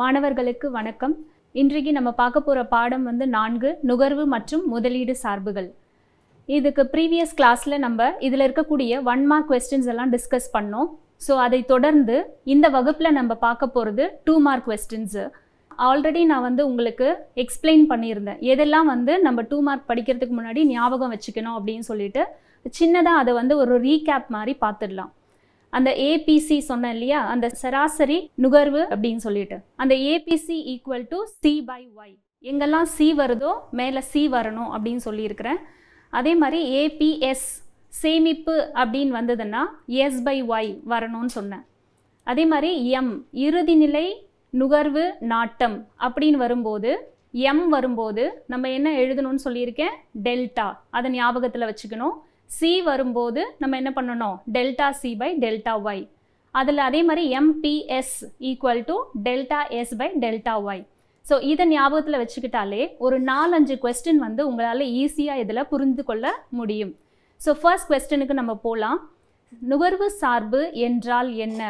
மாணவர்களுக்கு வணக்கம் இன்றைக்கு நம்ம பார்க்க போகிற பாடம் வந்து நான்கு நுகர்வு மற்றும் முதலீடு சார்புகள் இதுக்கு ப்ரீவியஸ் கிளாஸில் நம்ம இதில் இருக்கக்கூடிய ஒன் மார்க் கொஸ்டின்ஸ் எல்லாம் டிஸ்கஸ் பண்ணோம் ஸோ அதை தொடர்ந்து இந்த வகுப்பில் நம்ம பார்க்க போகிறது டூ மார்க் கொஸ்டின்ஸு ஆல்ரெடி நான் வந்து உங்களுக்கு எக்ஸ்பிளைன் பண்ணியிருந்தேன் எதெல்லாம் வந்து நம்ம டூ மார்க் படிக்கிறதுக்கு முன்னாடி ஞாபகம் வச்சுக்கணும் அப்படின்னு சொல்லிட்டு சின்னதாக அதை வந்து ஒரு ரீகேப் மாதிரி பார்த்துடலாம் அந்த ஏபிசி சொன்னேன் இல்லையா அந்த சராசரி நுகர்வு அப்படின்னு சொல்லிட்டு அந்த APC equal to C by Y எங்கெல்லாம் சி வருதோ மேலே சி வரணும் அப்படின்னு சொல்லியிருக்கிறேன் அதே மாதிரி ஏபிஎஸ் சேமிப்பு அப்படின்னு வந்ததுன்னா எஸ் பை ஒய் வரணும்னு சொன்னேன் அதே மாதிரி எம் இறுதிநிலை நுகர்வு நாட்டம் அப்படின்னு வரும்போது எம் வரும்போது நம்ம என்ன எழுதணும்னு சொல்லியிருக்கேன் டெல்டா அதை ஞாபகத்தில் வச்சுக்கணும் சி வரும்போது நம்ம என்ன பண்ணணும் delta C by delta Y அதில் அதே மாதிரி MPS equal to delta S by delta Y so இதை ஞாபகத்தில் வச்சுக்கிட்டாலே ஒரு நாலஞ்சு கொஸ்டின் வந்து உங்களால் ஈஸியாக இதில் புரிந்து கொள்ள முடியும் ஸோ ஃபர்ஸ்ட் கொஸ்டினுக்கு நம்ம போகலாம் நுகர்வு சார்பு என்றால் என்ன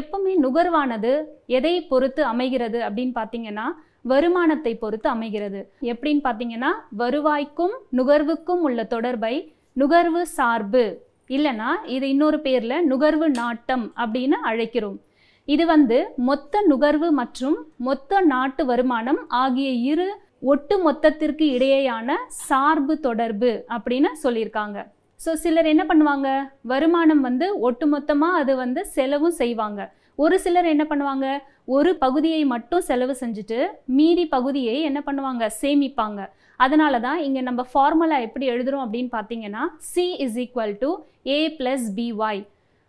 எப்பவுமே நுகர்வானது எதை பொறுத்து அமைகிறது அப்படின்னு பார்த்தீங்கன்னா வருமானத்தை பொறுத்து அமைகிறது எப்படின்னு பார்த்தீங்கன்னா வருவாய்க்கும் நுகர்வுக்கும் உள்ள தொடர்பை நுகர்வு சார்பு இல்லைனா இது இன்னொரு பேரில் நுகர்வு நாட்டம் அப்படின்னு அழைக்கிறோம் இது வந்து மொத்த நுகர்வு மற்றும் மொத்த நாட்டு வருமானம் ஆகிய இரு ஒட்டு மொத்தத்திற்கு இடையேயான சார்பு தொடர்பு அப்படின்னு சொல்லியிருக்காங்க ஸோ சிலர் என்ன பண்ணுவாங்க வருமானம் வந்து மொத்தமாக அது வந்து செலவும் செய்வாங்க ஒரு சிலர் என்ன பண்ணுவாங்க ஒரு பகுதியை மட்டும் செலவு செஞ்சுட்டு மீதி பகுதியை என்ன பண்ணுவாங்க சேமிப்பாங்க அதனால தான் இங்கே நம்ம ஃபார்முலா எப்படி எழுதுகிறோம் அப்படின்னு பார்த்தீங்கன்னா C is equal to A plus B Y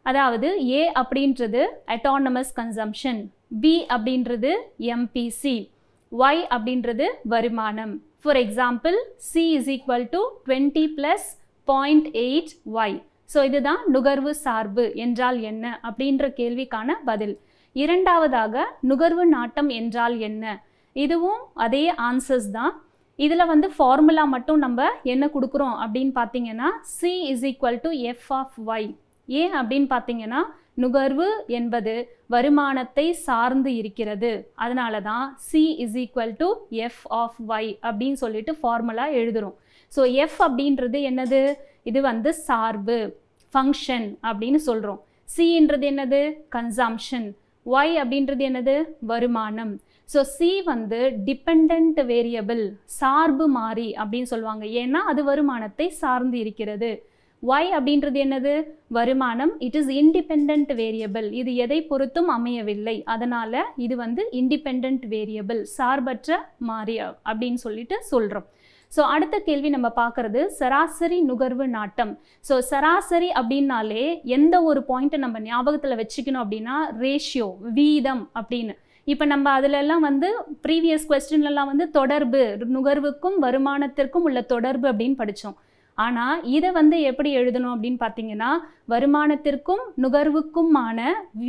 அதாவது ஏ அப்படின்றது அட்டானமஸ் கன்சம்ஷன் பி அப்படின்றது எம்பிசி ஒய் அப்படின்றது வருமானம் for example C is equal to twenty plus point eight Y so இதுதான் நுகர்வு சார்பு என்றால் என்ன அப்படின்ற கேள்விக்கான பதில் இரண்டாவதாக நுகர்வு நாட்டம் என்றால் என்ன இதுவும் அதே ஆன்சர்ஸ் தான் இதில் வந்து ஃபார்முலா மட்டும் நம்ம என்ன கொடுக்குறோம் அப்படின்னு பார்த்தீங்கன்னா C is equal to F of Y ஏன் அப்படின்னு பார்த்தீங்கன்னா நுகர்வு என்பது வருமானத்தை சார்ந்து இருக்கிறது அதனால தான் C is equal to F of Y அப்படின்னு சொல்லிட்டு ஃபார்முலா எழுதுகிறோம் ஸோ எஃப் அப்படின்றது என்னது இது வந்து சார்பு ஃபங்க்ஷன் அப்படின்னு சொல்கிறோம் சின்றது என்னது கன்சம்ஷன் ஒய் அப்படின்றது என்னது வருமானம் ஸோ சி வந்து டிபெண்ட் வேரியபிள் சார்பு மாறி அப்படின்னு சொல்லுவாங்க ஏன்னா அது வருமானத்தை சார்ந்து இருக்கிறது ஒய் அப்படின்றது என்னது வருமானம் இட் இஸ் இண்டிபெண்ட் வேரியபிள் இது எதை பொறுத்தும் அமையவில்லை அதனால் இது வந்து இண்டிபெண்ட் வேரியபிள் சார்பற்ற மாறி அப்படின்னு சொல்லிட்டு சொல்கிறோம் ஸோ அடுத்த கேள்வி நம்ம பார்க்கறது சராசரி நுகர்வு நாட்டம் ஸோ சராசரி அப்படின்னாலே எந்த ஒரு பாயிண்ட்டை நம்ம ஞாபகத்தில் வச்சுக்கணும் அப்படின்னா ரேஷியோ வீதம் அப்படின்னு இப்போ நம்ம அதிலெல்லாம் வந்து ப்ரீவியஸ் கொஸ்டின்லலாம் வந்து தொடர்பு நுகர்வுக்கும் வருமானத்திற்கும் உள்ள தொடர்பு அப்படின்னு படித்தோம் ஆனால் இதை வந்து எப்படி எழுதணும் அப்படின்னு பார்த்தீங்கன்னா வருமானத்திற்கும் நுகர்வுக்குமான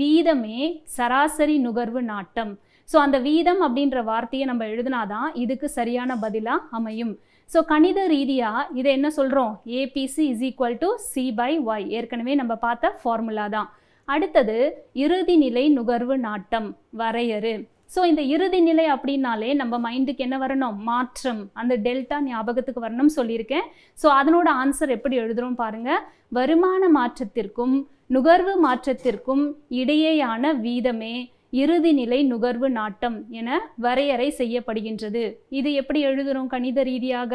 வீதமே சராசரி நுகர்வு நாட்டம் ஸோ அந்த வீதம் அப்படின்ற வார்த்தையை நம்ம எழுதினாதான் இதுக்கு சரியான பதிலாக அமையும் ஸோ கணித ரீதியாக இதை என்ன சொல்கிறோம் APC is equal to C by Y ஏற்கனவே நம்ம பார்த்த ஃபார்முலா தான் அடுத்தது இறுதிநிலை நுகர்வு நாட்டம் வரையறு ஸோ இந்த இறுதி நிலை அப்படின்னாலே நம்ம மைண்டுக்கு என்ன வரணும் மாற்றம் அந்த டெல்டா ஞாபகத்துக்கு வரணும்னு சொல்லியிருக்கேன் ஸோ அதனோட ஆன்சர் எப்படி எழுதுகிறோம் பாருங்க வருமான மாற்றத்திற்கும் நுகர்வு மாற்றத்திற்கும் இடையேயான வீதமே இறுதிநிலை நுகர்வு நாட்டம் என வரையறை செய்யப்படுகின்றது இது எப்படி எழுதுகிறோம் கணித ரீதியாக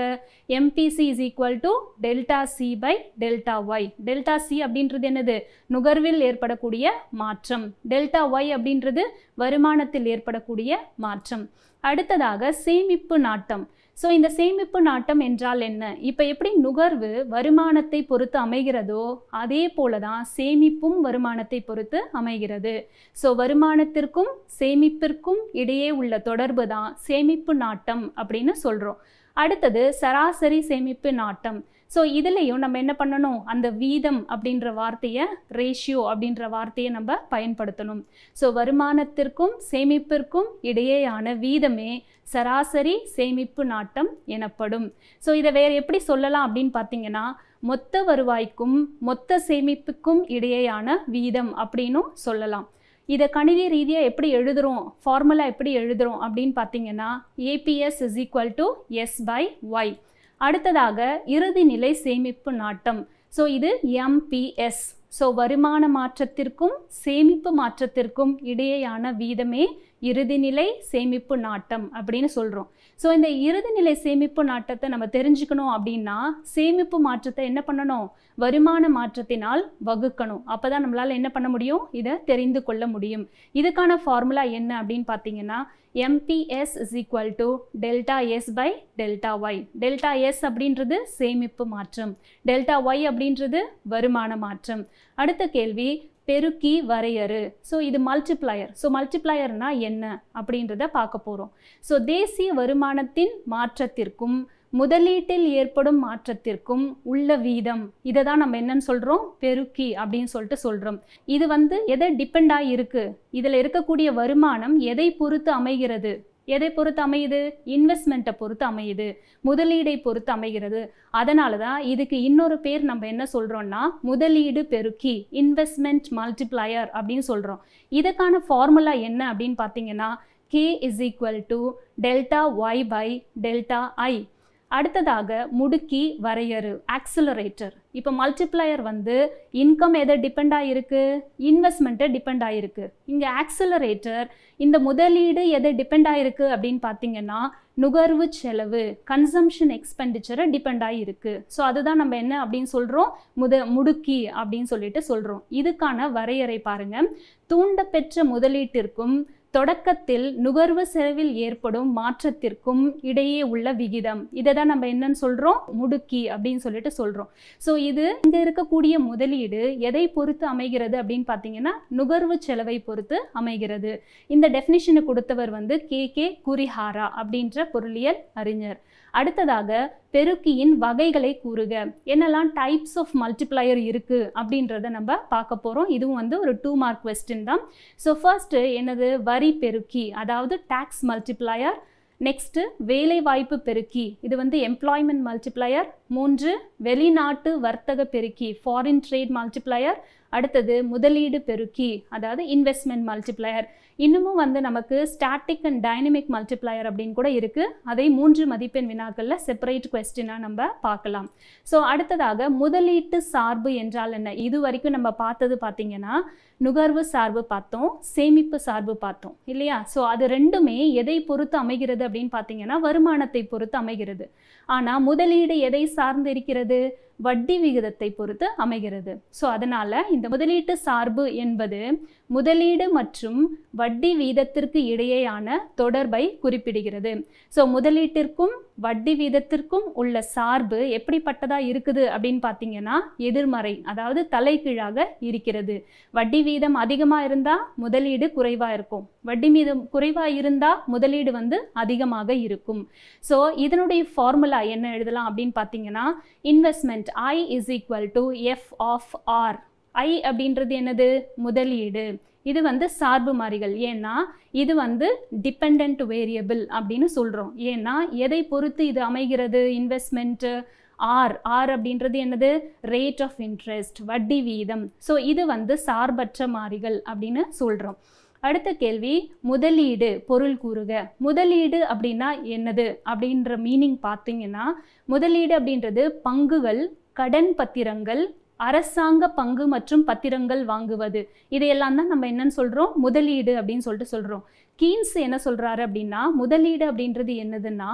MPC is equal to delta C by delta Y delta C அப்படின்றது என்னது நுகர்வில் ஏற்படக்கூடிய மாற்றம் டெல்டா ஒய் அப்படின்றது வருமானத்தில் ஏற்படக்கூடிய மாற்றம் அடுத்ததாக சேமிப்பு நாட்டம் ஸோ இந்த சேமிப்பு நாட்டம் என்றால் என்ன இப்போ எப்படி நுகர்வு வருமானத்தை பொறுத்து அமைகிறதோ அதே போல தான் சேமிப்பும் வருமானத்தை பொறுத்து அமைகிறது ஸோ வருமானத்திற்கும் சேமிப்பிற்கும் இடையே உள்ள தொடர்பு தான் சேமிப்பு நாட்டம் அப்படின்னு சொல்கிறோம் அடுத்தது சராசரி சேமிப்பு நாட்டம் ஸோ இதுலேயும் நம்ம என்ன பண்ணணும் அந்த வீதம் அப்படின்ற வார்த்தையை ரேஷியோ அப்படின்ற வார்த்தையை நம்ம பயன்படுத்தணும் ஸோ வருமானத்திற்கும் சேமிப்பிற்கும் இடையேயான வீதமே சராசரி சேமிப்பு நாட்டம் எனப்படும் ஸோ இதை வேறு எப்படி சொல்லலாம் அப்படின்னு பார்த்தீங்கன்னா மொத்த வருவாய்க்கும் மொத்த சேமிப்புக்கும் இடையேயான வீதம் அப்படின்னும் சொல்லலாம் இதை கணித ரீதியாக எப்படி எழுதுகிறோம் ஃபார்முலா எப்படி எழுதுகிறோம் அப்படின்னு பார்த்தீங்கன்னா APS is equal to S by Y அடுத்ததாக இறுதிநிலை சேமிப்பு நாட்டம் ஸோ இது எம்பிஎஸ் ஸோ வருமான மாற்றத்திற்கும் சேமிப்பு மாற்றத்திற்கும் இடையேயான வீதமே இறுதிநிலை சேமிப்பு நாட்டம் அப்படின்னு சொல்கிறோம் ஸோ இந்த இறுதிநிலை சேமிப்பு நாட்டத்தை நம்ம தெரிஞ்சுக்கணும் அப்படின்னா சேமிப்பு மாற்றத்தை என்ன பண்ணணும் வருமான மாற்றத்தினால் வகுக்கணும் அப்போ தான் நம்மளால் என்ன பண்ண முடியும் இதை தெரிந்து கொள்ள முடியும் இதுக்கான ஃபார்முலா என்ன அப்படின்னு பார்த்தீங்கன்னா MPS is equal to delta S by delta Y delta S அப்படின்றது சேமிப்பு மாற்றம் டெல்டா ஒய் அப்படின்றது வருமான மாற்றம் அடுத்த கேள்வி பெருக்கி வரையறு ஸோ இது மல்டிப்ளையர் ஸோ மல்டிப்ளையர்னா என்ன அப்படின்றத பார்க்க போகிறோம் ஸோ தேசிய வருமானத்தின் மாற்றத்திற்கும் முதலீட்டில் ஏற்படும் மாற்றத்திற்கும் உள்ள வீதம் இதை தான் நம்ம என்னன்னு சொல்கிறோம் பெருக்கி அப்படின்னு சொல்லிட்டு சொல்கிறோம் இது வந்து எதை டிபெண்ட் ஆகி இருக்குது இதில் இருக்கக்கூடிய வருமானம் எதை பொறுத்து அமைகிறது எதை பொறுத்து அமையுது இன்வெஸ்ட்மெண்ட்டை பொறுத்து அமையுது முதலீடை பொறுத்து அமைகிறது அதனால தான் இதுக்கு இன்னொரு பேர் நம்ம என்ன சொல்கிறோம்னா முதலீடு பெருக்கி இன்வெஸ்ட்மெண்ட் மல்டிப்ளையர் அப்படின்னு சொல்கிறோம் இதுக்கான ஃபார்முலா என்ன அப்படின்னு பார்த்தீங்கன்னா K is equal to delta Y by delta I அடுத்ததாக முடுக்கி வரையறு ஆக்சிலரேட்டர் இப்போ மல்டிப்ளையர் வந்து இன்கம் எதை டிபெண்ட் ஆகிருக்கு இன்வெஸ்ட்மெண்ட்டை டிபெண்ட் ஆகிருக்கு இங்கே ஆக்சிலரேட்டர் இந்த முதலீடு எதை டிபெண்ட் ஆகிருக்கு அப்படின்னு பார்த்தீங்கன்னா நுகர்வு செலவு கன்சம்ஷன் எக்ஸ்பெண்டிச்சரை டிபெண்ட் ஆகிருக்கு ஸோ அதுதான் நம்ம என்ன அப்படின்னு சொல்கிறோம் முத முடுக்கி அப்படின்னு சொல்லிட்டு சொல்கிறோம் இதுக்கான வரையறை பாருங்கள் தூண்டப்பெற்ற முதலீட்டிற்கும் தொடக்கத்தில் நுகர்வு செலவில் ஏற்படும் மாற்றத்திற்கும் இடையே உள்ள விகிதம் இதை தான் நம்ம என்னன்னு சொல்கிறோம் முடுக்கி அப்படின்னு சொல்லிட்டு சொல்கிறோம் ஸோ இது இங்கே இருக்கக்கூடிய முதலீடு எதை பொறுத்து அமைகிறது அப்படின்னு பார்த்தீங்கன்னா நுகர்வு செலவை பொறுத்து அமைகிறது இந்த டெஃபினிஷனை கொடுத்தவர் வந்து கே கே குரிஹாரா அப்படின்ற பொருளியல் அறிஞர் அடுத்ததாக பெருக்கியின் வகைகளை கூறுக என்னெல்லாம் டைப்ஸ் ஆஃப் மல்டிப்ளையர் இருக்குது அப்படின்றத நம்ம பார்க்க போகிறோம் இதுவும் வந்து ஒரு டூ மார்க் கொஸ்டின் தான் ஸோ ஃபர்ஸ்ட்டு என்னது வரி பெருக்கி அதாவது டேக்ஸ் மல்டிப்ளையர் நெக்ஸ்ட்டு வேலைவாய்ப்பு பெருக்கி இது வந்து எம்ப்ளாய்மெண்ட் மல்டிப்ளையர் மூன்று வெளிநாட்டு வர்த்தக பெருக்கி ஃபாரின் ட்ரேட் மல்டிப்ளையர் அடுத்தது முதலீடு பெருக்கி அதாவது இன்வெஸ்ட்மெண்ட் மல்டிப்ளையர் இன்னமும் வந்து நமக்கு ஸ்டாட்டிக் அண்ட் டைனமிக் மல்டிப்ளையர் அப்படின்னு கூட இருக்குது அதை மூன்று மதிப்பெண் வினாக்களில் செப்பரேட் கொஸ்டினாக நம்ம பார்க்கலாம் ஸோ அடுத்ததாக முதலீட்டு சார்பு என்றால் என்ன இது வரைக்கும் நம்ம பார்த்தது பார்த்திங்கன்னா நுகர்வு சார்பு பார்த்தோம் சேமிப்பு சார்பு பார்த்தோம் இல்லையா ஸோ அது ரெண்டுமே எதை பொறுத்து அமைகிறது அப்படின்னு பார்த்தீங்கன்னா வருமானத்தை பொறுத்து அமைகிறது ஆனால் முதலீடு எதை சார்ந்து இருக்கிறது வட்டி விகிதத்தை பொறுத்து அமைகிறது ஸோ அதனால் இந்த முதலீட்டு சார்பு என்பது முதலீடு மற்றும் வட்டி வீதத்திற்கு இடையேயான தொடர்பை குறிப்பிடுகிறது ஸோ முதலீட்டிற்கும் வட்டி வீதத்திற்கும் உள்ள சார்பு எப்படிப்பட்டதாக இருக்குது அப்படின்னு பார்த்தீங்கன்னா எதிர்மறை அதாவது தலைகீழாக இருக்கிறது வட்டி வீதம் அதிகமாக இருந்தால் முதலீடு குறைவாக இருக்கும் வட்டி மீதம் குறைவாக இருந்தால் முதலீடு வந்து அதிகமாக இருக்கும் ஸோ இதனுடைய ஃபார்முலா என்ன எழுதலாம் அப்படின்னு பார்த்தீங்கன்னா investment I is equal to F of R I அப்படின்றது என்னது முதலீடு இது வந்து சார்பு மாறிகள் ஏன்னா இது வந்து டிபெண்ட் வேரியபிள் அப்படின்னு சொல்கிறோம் ஏன்னா எதை பொறுத்து இது அமைகிறது இன்வெஸ்ட்மெண்ட்டு ஆர் ஆர் அப்படின்றது என்னது ரேட் ஆஃப் இன்ட்ரெஸ்ட் வட்டி வீதம் ஸோ இது வந்து சார்பற்ற மாறிகள் அப்படின்னு சொல்கிறோம் அடுத்த கேள்வி முதலீடு பொருள் கூறுக முதலீடு அப்படின்னா என்னது அப்படின்ற மீனிங் பார்த்தீங்கன்னா முதலீடு அப்படின்றது பங்குகள் கடன் பத்திரங்கள் அரசாங்க பங்கு மற்றும் பத்திரங்கள் வாங்குவது இதையெல்லாம் தான் நம்ம என்னன்னு சொல்கிறோம் முதலீடு அப்படின்னு சொல்லிட்டு சொல்கிறோம் கீன்ஸ் என்ன சொல்கிறாரு அப்படின்னா முதலீடு அப்படின்றது என்னதுன்னா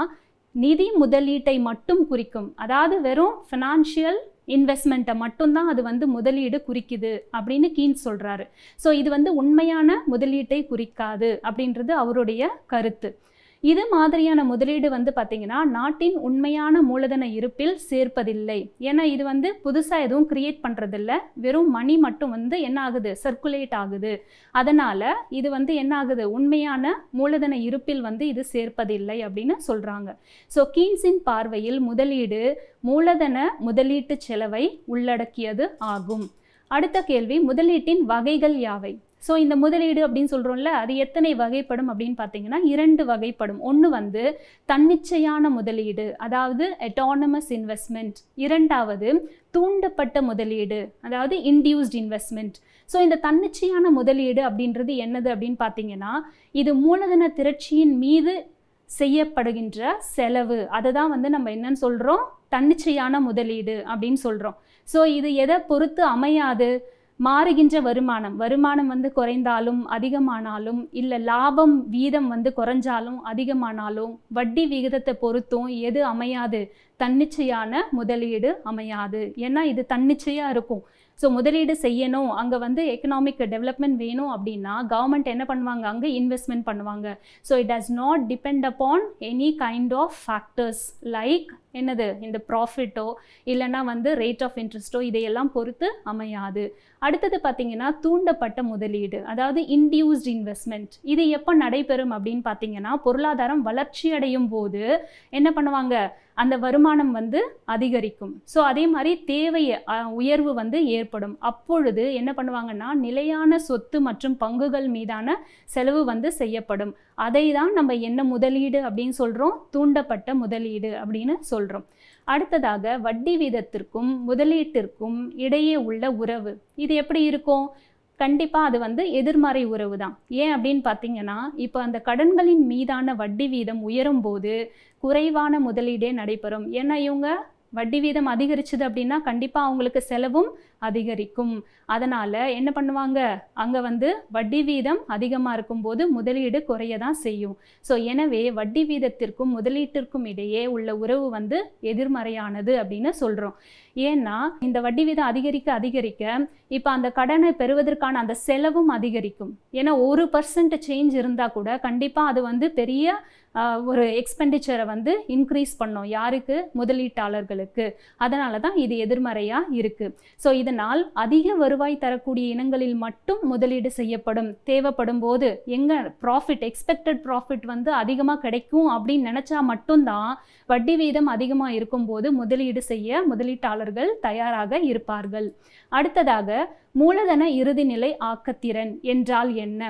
நிதி முதலீட்டை மட்டும் குறிக்கும் அதாவது வெறும் ஃபினான்ஷியல் இன்வெஸ்ட்மெண்ட்டை மட்டும்தான் அது வந்து முதலீடு குறிக்குது அப்படின்னு கீன்ஸ் சொல்கிறாரு ஸோ இது வந்து உண்மையான முதலீட்டை குறிக்காது அப்படின்றது அவருடைய கருத்து இது மாதிரியான முதலீடு வந்து பார்த்திங்கன்னா நாட்டின் உண்மையான மூலதன இருப்பில் சேர்ப்பதில்லை ஏன்னா இது வந்து புதுசாக எதுவும் கிரியேட் பண்ணுறதில்ல வெறும் மணி மட்டும் வந்து என்ன ஆகுது சர்க்குலேட் ஆகுது அதனால் இது வந்து என்ன ஆகுது உண்மையான மூலதன இருப்பில் வந்து இது சேர்ப்பதில்லை அப்படின்னு சொல்கிறாங்க ஸோ கீன்ஸின் பார்வையில் முதலீடு மூலதன முதலீட்டு செலவை உள்ளடக்கியது ஆகும் அடுத்த கேள்வி முதலீட்டின் வகைகள் யாவை ஸோ இந்த முதலீடு அப்படின்னு சொல்கிறோம்ல அது எத்தனை வகைப்படும் அப்படின்னு பார்த்தீங்கன்னா இரண்டு வகைப்படும் ஒன்று வந்து தன்னிச்சையான முதலீடு அதாவது அட்டானமஸ் இன்வெஸ்ட்மெண்ட் இரண்டாவது தூண்டப்பட்ட முதலீடு அதாவது இன்டியூஸ்ட் இன்வெஸ்ட்மெண்ட் ஸோ இந்த தன்னிச்சையான முதலீடு அப்படின்றது என்னது அப்படின்னு பார்த்தீங்கன்னா இது மூலதன திரட்சியின் மீது செய்யப்படுகின்ற செலவு அதை தான் வந்து நம்ம என்னன்னு சொல்கிறோம் தன்னிச்சையான முதலீடு அப்படின்னு சொல்கிறோம் ஸோ இது எதை பொறுத்து அமையாது மாறுகின்ற வருமானம் வருமானம் வந்து குறைந்தாலும் அதிகமானாலும் இல்லை லாபம் வீதம் வந்து குறைஞ்சாலும் அதிகமானாலும் வட்டி விகிதத்தை பொறுத்தும் எது அமையாது தன்னிச்சையான முதலீடு அமையாது ஏன்னா இது தன்னிச்சையாக இருக்கும் ஸோ முதலீடு செய்யணும் அங்கே வந்து எக்கனாமிக் டெவலப்மெண்ட் வேணும் அப்படின்னா கவர்மெண்ட் என்ன பண்ணுவாங்க அங்கே இன்வெஸ்ட்மெண்ட் பண்ணுவாங்க so it does not depend upon any kind of factors like என்னது இந்த ப்ராஃபிட்டோ இல்லைனா வந்து ரேட் ஆஃப் இன்ட்ரெஸ்ட்டோ இதையெல்லாம் பொறுத்து அமையாது அடுத்தது பார்த்திங்கன்னா தூண்டப்பட்ட முதலீடு அதாவது இன்டியூஸ்ட் இன்வெஸ்ட்மெண்ட் இது எப்போ நடைபெறும் அப்படின்னு பார்த்தீங்கன்னா பொருளாதாரம் வளர்ச்சி அடையும் போது என்ன பண்ணுவாங்க அந்த வருமானம் வந்து அதிகரிக்கும் ஸோ அதே மாதிரி தேவையை உயர்வு வந்து ஏற்படும் அப்பொழுது என்ன பண்ணுவாங்கன்னா நிலையான சொத்து மற்றும் பங்குகள் மீதான செலவு வந்து செய்யப்படும் அதை தான் நம்ம என்ன முதலீடு அப்படின்னு சொல்கிறோம் தூண்டப்பட்ட முதலீடு அப்படின்னு சொல்கிறோம் சொல்கிறோம் அடுத்ததாக வட்டி வீதத்திற்கும் முதலீட்டிற்கும் இடையே உள்ள உறவு இது எப்படி இருக்கும் கண்டிப்பாக அது வந்து எதிர்மறை உறவு தான் ஏன் அப்படின்னு பார்த்தீங்கன்னா இப்போ அந்த கடன்களின் மீதான வட்டி வீதம் உயரும் போது குறைவான முதலீடே நடைபெறும் ஏன்னா இவங்க வட்டி வீதம் அதிகரிச்சுது அப்படின்னா கண்டிப்பாக அவங்களுக்கு செலவும் அதிகரிக்கும் அதனால் என்ன பண்ணுவாங்க அங்கே வந்து வட்டி வீதம் அதிகமாக இருக்கும்போது முதலீடு குறைய தான் செய்யும் ஸோ எனவே வட்டி வீதத்திற்கும் முதலீட்டிற்கும் இடையே உள்ள உறவு வந்து எதிர்மறையானது அப்படின்னு சொல்கிறோம் ஏன்னா இந்த வட்டி வீதம் அதிகரிக்க அதிகரிக்க இப்போ அந்த கடனை பெறுவதற்கான அந்த செலவும் அதிகரிக்கும் ஏன்னா ஒரு பர்சன்ட் சேஞ்ச் இருந்தால் கூட கண்டிப்பாக அது வந்து பெரிய ஒரு எக்ஸ்பெண்டிச்சரை வந்து இன்க்ரீஸ் பண்ணோம் யாருக்கு முதலீட்டாளர்களுக்கு அதனால தான் இது எதிர்மறையாக இருக்குது ஸோ இதனால் அதிக வருவாய் தரக்கூடிய இனங்களில் மட்டும் முதலீடு செய்யப்படும் தேவைப்படும் போது எங்கே ப்ராஃபிட் எக்ஸ்பெக்டட் ப்ராஃபிட் வந்து அதிகமாக கிடைக்கும் அப்படின்னு நினச்சா மட்டும்தான் வட்டி வீதம் அதிகமாக இருக்கும்போது முதலீடு செய்ய முதலீட்டாளர்கள் தயாராக இருப்பார்கள் அடுத்ததாக மூலதன இறுதிநிலை ஆக்கத்திறன் என்றால் என்ன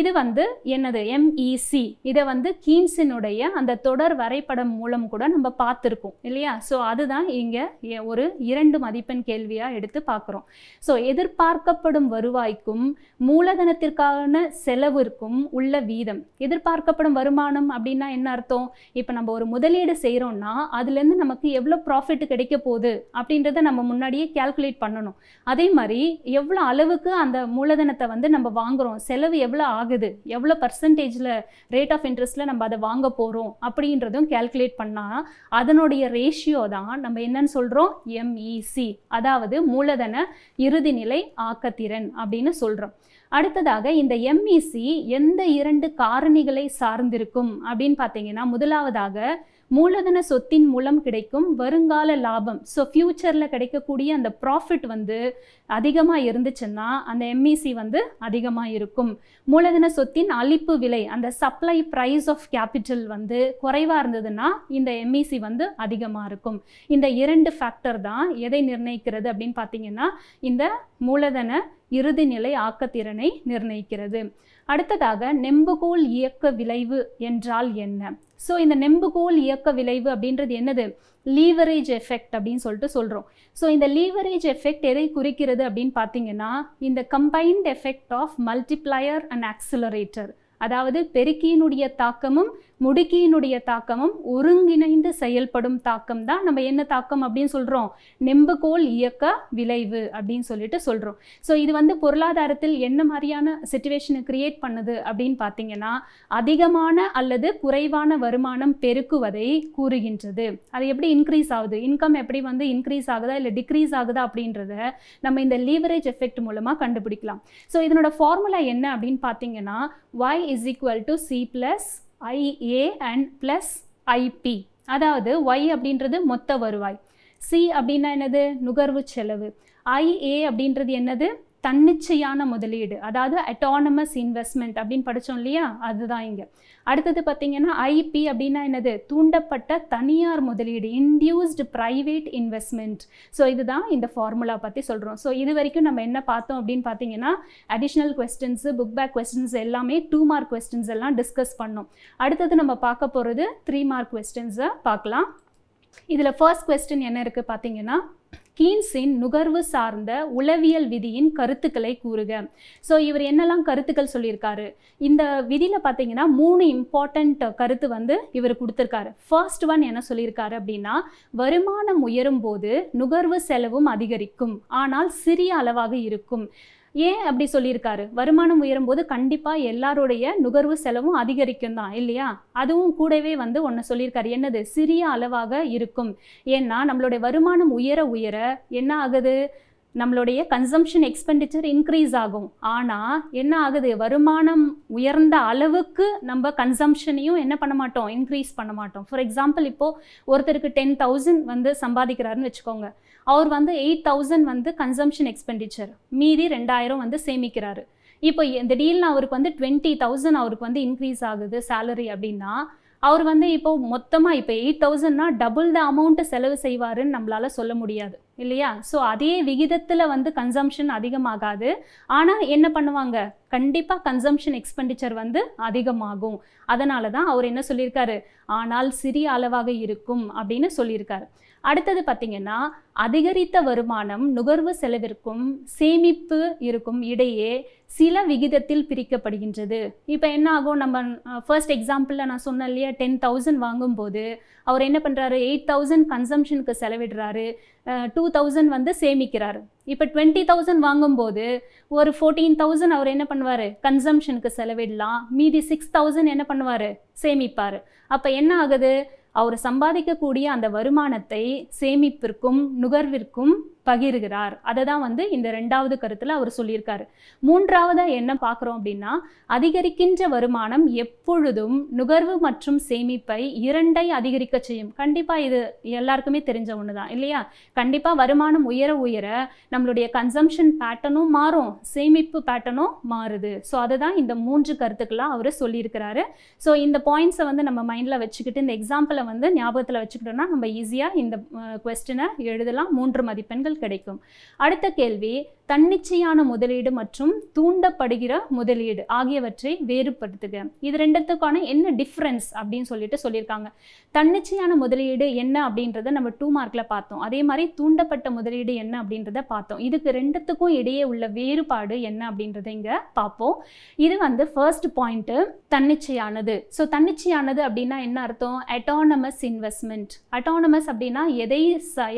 இது வந்து என்னது எம்இசி e இதை வந்து கீன்ஸினுடைய அந்த தொடர் வரைபடம் மூலம் கூட நம்ம பார்த்துருக்கோம் இல்லையா ஸோ அதுதான் இங்கே ஒரு இரண்டு மதிப்பெண் கேள்வியாக எடுத்து பார்க்குறோம் ஸோ எதிர்பார்க்கப்படும் வருவாய்க்கும் மூலதனத்திற்கான செலவிற்கும் உள்ள வீதம் எதிர்பார்க்கப்படும் வருமானம் அப்படின்னா என்ன அர்த்தம் இப்போ நம்ம ஒரு முதலீடு செய்கிறோம்னா அதுலேருந்து நமக்கு எவ்வளோ ப்ராஃபிட் கிடைக்க போகுது அப்படின்றத நம்ம முன்னாடியே கேல்குலேட் பண்ணணும் அதே மாதிரி எவ்வளோ அளவுக்கு அந்த மூலதனத்தை வந்து நம்ம வாங்குகிறோம் செலவு எவ்வளோ ஆகுது எவ்வளோ பர்சன்டேஜில் ரேட் ஆஃப் இன்ட்ரெஸ்ட்டில் நம்ம அதை வாங்க போகிறோம் அப்படின்றதும் கேல்குலேட் பண்ணால் அதனுடைய ரேஷியோ தான் நம்ம என்னன்னு சொல்கிறோம் எம்இசி e அதாவது மூலதன இறுதிநிலை ஆக்கத்திறன் அப்படின்னு சொல்கிறோம் அடுத்ததாக இந்த எம்இசி e எந்த இரண்டு காரணிகளை சார்ந்திருக்கும் அப்படின்னு பார்த்தீங்கன்னா முதலாவதாக மூலதன சொத்தின் மூலம் கிடைக்கும் வருங்கால லாபம் ஸோ ஃப்யூச்சரில் கிடைக்கக்கூடிய அந்த ப்ராஃபிட் வந்து அதிகமாக இருந்துச்சுன்னா அந்த எம்இசி e வந்து அதிகமாக இருக்கும் மூலதன சொத்தின் அழிப்பு விலை அந்த சப்ளை ப்ரைஸ் ஆஃப் கேபிட்டல் வந்து குறைவாக இருந்ததுன்னா இந்த எம்இசி e வந்து அதிகமாக இருக்கும் இந்த இரண்டு ஃபேக்டர் தான் எதை நிர்ணயிக்கிறது அப்படின்னு பார்த்தீங்கன்னா இந்த மூலதன இறுதிநிலை ஆக்கத்திறனை நிர்ணயிக்கிறது அடுத்ததாக நெம்புகோல் இயக்க விளைவு என்றால் என்ன ஸோ இந்த நெம்புகோல் இயக்க விளைவு அப்படின்றது என்னது லீவரேஜ் எஃபெக்ட் அப்படின்னு சொல்லிட்டு சொல்கிறோம் ஸோ இந்த லீவரேஜ் எஃபெக்ட் எதை குறிக்கிறது அப்படின்னு பார்த்தீங்கன்னா இந்த combined effect of multiplier and accelerator அதாவது பெருக்கியினுடைய தாக்கமும் முடுக்கியினுடைய தாக்கமும் ஒருங்கிணைந்து செயல்படும் தாக்கம் தான் நம்ம என்ன தாக்கம் அப்படின்னு சொல்கிறோம் நெம்புகோல் இயக்க விளைவு அப்படின்னு சொல்லிட்டு சொல்கிறோம் ஸோ இது வந்து பொருளாதாரத்தில் என்ன மாதிரியான சுச்சுவேஷனை கிரியேட் பண்ணுது அப்படின்னு பார்த்தீங்கன்னா அதிகமான அல்லது குறைவான வருமானம் பெருக்குவதை கூறுகின்றது அது எப்படி இன்க்ரீஸ் ஆகுது இன்கம் எப்படி வந்து இன்க்ரீஸ் ஆகுதா இல்லை டிக்ரீஸ் ஆகுதா அப்படின்றத நம்ம இந்த லீவரேஜ் எஃபெக்ட் மூலமாக கண்டுபிடிக்கலாம் ஸோ இதனோட ஃபார்முலா என்ன அப்படின்னு பார்த்தீங்கன்னா Y is equal to C plus IA and plus IP அதாவது ஒய் அப்படின்றது மொத்த வருவாய் சி அப்படின்னா என்னது நுகர்வு செலவு ஐஏ அப்படின்றது என்னது தன்னிச்சையான முதலீடு அதாவது அட்டானமஸ் இன்வெஸ்ட்மெண்ட் அப்படின்னு படித்தோம் இல்லையா அதுதான் இங்கே அடுத்தது பார்த்தீங்கன்னா ஐபி அப்படின்னா என்னது தூண்டப்பட்ட தனியார் முதலீடு இன்டியூஸ்டு ப்ரைவேட் இன்வெஸ்ட்மெண்ட் ஸோ இதுதான் இந்த ஃபார்முலா பற்றி சொல்கிறோம் ஸோ இது வரைக்கும் நம்ம என்ன பார்த்தோம் அப்படின்னு பார்த்தீங்கன்னா additional questions book back questions எல்லாமே டூ மார்க் கொஸ்டின்ஸ் எல்லாம் டிஸ்கஸ் பண்ணோம் அடுத்தது நம்ம பார்க்க போகிறது த்ரீ மார்க் கொஸ்டின்ஸை பார்க்கலாம் இதில் ஃபர்ஸ்ட் கொஸ்டின் என்ன இருக்குது பார்த்தீங்கன்னா கீன்ஸின் நுகர்வு சார்ந்த உளவியல் விதியின் கருத்துக்களை கூறுக ஸோ இவர் என்னெல்லாம் கருத்துக்கள் சொல்லியிருக்காரு இந்த விதியில் பார்த்தீங்கன்னா மூணு இம்பார்ட்டண்ட் கருத்து வந்து இவர் கொடுத்துருக்காரு ஃபர்ஸ்ட் ஒன் என்ன சொல்லியிருக்காரு அப்படின்னா வருமானம் உயரும் போது நுகர்வு செலவும் அதிகரிக்கும் ஆனால் சிறிய அளவாக இருக்கும் ஏன் அப்படி சொல்லியிருக்காரு வருமானம் உயரும் போது கண்டிப்பாக எல்லாருடைய நுகர்வு செலவும் அதிகரிக்கும் தான் இல்லையா அதுவும் கூடவே வந்து ஒன்று சொல்லியிருக்காரு என்னது சிறிய அளவாக இருக்கும் ஏன்னா நம்மளுடைய வருமானம் உயர உயர என்ன ஆகுது நம்மளுடைய கன்சம்ஷன் எக்ஸ்பெண்டிச்சர் இன்க்ரீஸ் ஆகும் ஆனால் என்ன ஆகுது வருமானம் உயர்ந்த அளவுக்கு நம்ம கன்சம்ஷனையும் என்ன பண்ண மாட்டோம் இன்க்ரீஸ் பண்ண மாட்டோம் ஃபார் எக்ஸாம்பிள் இப்போது ஒருத்தருக்கு டென் தௌசண்ட் வந்து சம்பாதிக்கிறாருன்னு வச்சுக்கோங்க அவர் வந்து எயிட் தௌசண்ட் வந்து கன்சம்ஷன் எக்ஸ்பெண்டிச்சர் மீதி ரெண்டாயிரம் வந்து சேமிக்கிறாரு இப்போ இந்த டீலில் அவருக்கு வந்து டுவெண்ட்டி தௌசண்ட் அவருக்கு வந்து இன்க்ரீஸ் ஆகுது சேலரி அப்படின்னா அவர் வந்து இப்போ மொத்தமாக இப்போ எயிட் தௌசண்ட்னா டபுள் த அமௌண்ட்டு செலவு செய்வாருன்னு நம்மளால் சொல்ல முடியாது இல்லையா ஸோ அதே விகிதத்தில் வந்து கன்சம்ஷன் அதிகமாகாது ஆனால் என்ன பண்ணுவாங்க கண்டிப்பாக கன்சம்ஷன் எக்ஸ்பெண்டிச்சர் வந்து அதிகமாகும் அதனால தான் அவர் என்ன சொல்லியிருக்காரு ஆனால் சிறிய அளவாக இருக்கும் அப்படின்னு சொல்லியிருக்காரு அடுத்தது பார்த்தீங்கன்னா அதிகரித்த வருமானம் நுகர்வு செலவிற்கும் சேமிப்பு இருக்கும் இடையே சில விகிதத்தில் பிரிக்கப்படுகின்றது இப்போ என்ன ஆகும் நம்ம ஃபர்ஸ்ட் எக்ஸாம்பிளில் நான் சொன்னேன் இல்லையா டென் தௌசண்ட் வாங்கும்போது அவர் என்ன பண்ணுறாரு எயிட் தௌசண்ட் கன்சம்ஷனுக்கு செலவிடுறாரு டூ தௌசண்ட் வந்து சேமிக்கிறாரு இப்போ டுவெண்ட்டி தௌசண்ட் வாங்கும்போது ஒரு ஃபோர்டீன் தௌசண்ட் அவர் என்ன பண்ணுவார் கன்சம்ஷனுக்கு செலவிடலாம் மீதி சிக்ஸ் தௌசண்ட் என்ன பண்ணுவார் சேமிப்பார் அப்போ என்ன ஆகுது அவர் சம்பாதிக்கக்கூடிய அந்த வருமானத்தை சேமிப்பிற்கும் நுகர்விற்கும் பகிர்கிறார் அதை தான் வந்து இந்த ரெண்டாவது கருத்தில் அவர் சொல்லியிருக்காரு மூன்றாவதாக என்ன பார்க்குறோம் அப்படின்னா அதிகரிக்கின்ற வருமானம் எப்பொழுதும் நுகர்வு மற்றும் சேமிப்பை இரண்டை அதிகரிக்க செய்யும் கண்டிப்பாக இது எல்லாருக்குமே தெரிஞ்ச ஒன்று தான் இல்லையா கண்டிப்பாக வருமானம் உயர உயர நம்மளுடைய கன்சம்ஷன் பேட்டர்னும் மாறும் சேமிப்பு பேட்டர்னும் மாறுது ஸோ அதுதான் இந்த மூன்று கருத்துக்கெல்லாம் அவர் சொல்லியிருக்கிறாரு ஸோ இந்த பாயிண்ட்ஸை வந்து நம்ம மைண்டில் வச்சுக்கிட்டு இந்த எக்ஸாம்பிளை வந்து ஞாபகத்தில் வச்சுக்கிட்டோம்னா நம்ம ஈஸியாக இந்த கொஸ்டினை எழுதலாம் மூன்று மதிப்பெண்கள் பலன்கள் கிடைக்கும் அடுத்த கேள்வி தன்னிச்சையான முதலீடு மற்றும் தூண்டப்படுகிற முதலீடு ஆகியவற்றை வேறுபடுத்துக இது ரெண்டுத்துக்கான என்ன டிஃப்ரென்ஸ் அப்படின்னு சொல்லிட்டு சொல்லியிருக்காங்க தன்னிச்சையான முதலீடு என்ன அப்படின்றத நம்ம டூ மார்க்கில் பார்த்தோம் அதே மாதிரி தூண்டப்பட்ட முதலீடு என்ன அப்படின்றத பார்த்தோம் இதுக்கு ரெண்டுத்துக்கும் இடையே உள்ள வேறுபாடு என்ன அப்படின்றத இங்க பார்ப்போம் இது வந்து ஃபர்ஸ்ட் பாயிண்ட்டு தன்னிச்சையானது ஸோ தன்னிச்சையானது அப்படின்னா என்ன அர்த்தம் அட்டானமஸ் இன்வெஸ்ட்மெண்ட் அட்டானமஸ் அப்படின்னா எதை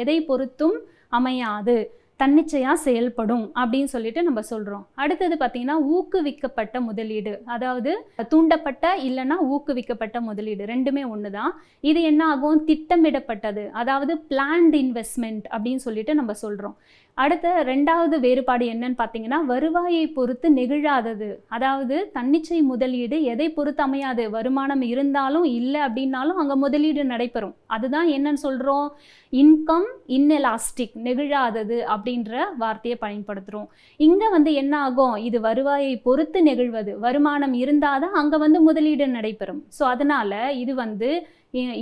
எதை பொறுத்தும் அமையாது தன்னிச்சையாக செயல்படும் அப்படின்னு சொல்லிட்டு நம்ம சொல்கிறோம் அடுத்தது பார்த்திங்கன்னா ஊக்குவிக்கப்பட்ட முதலீடு அதாவது தூண்டப்பட்ட இல்லைன்னா ஊக்குவிக்கப்பட்ட முதலீடு ரெண்டுமே ஒன்று தான் இது என்ன ஆகும் திட்டமிடப்பட்டது அதாவது பிளான்ட் இன்வெஸ்ட்மெண்ட் அப்படின்னு சொல்லிட்டு நம்ம சொல்கிறோம் அடுத்த ரெண்டாவது வேறுபாடு என்னன்னு பார்த்தீங்கன்னா வருவாயை பொறுத்து நெகிழாதது அதாவது தன்னிச்சை முதலீடு எதை பொறுத்து அமையாது வருமானம் இருந்தாலும் இல்லை அப்படின்னாலும் அங்கே முதலீடு நடைபெறும் அதுதான் என்னன்னு சொல்கிறோம் இன்கம் இன்எலாஸ்டிக் நெகிழாதது அப்படின்ற வார்த்தையை பயன்படுத்துகிறோம் இங்கே வந்து என்ன ஆகும் இது வருவாயை பொறுத்து நெகிழ்வது வருமானம் இருந்தால் தான் அங்கே வந்து முதலீடு நடைபெறும் ஸோ அதனால் இது வந்து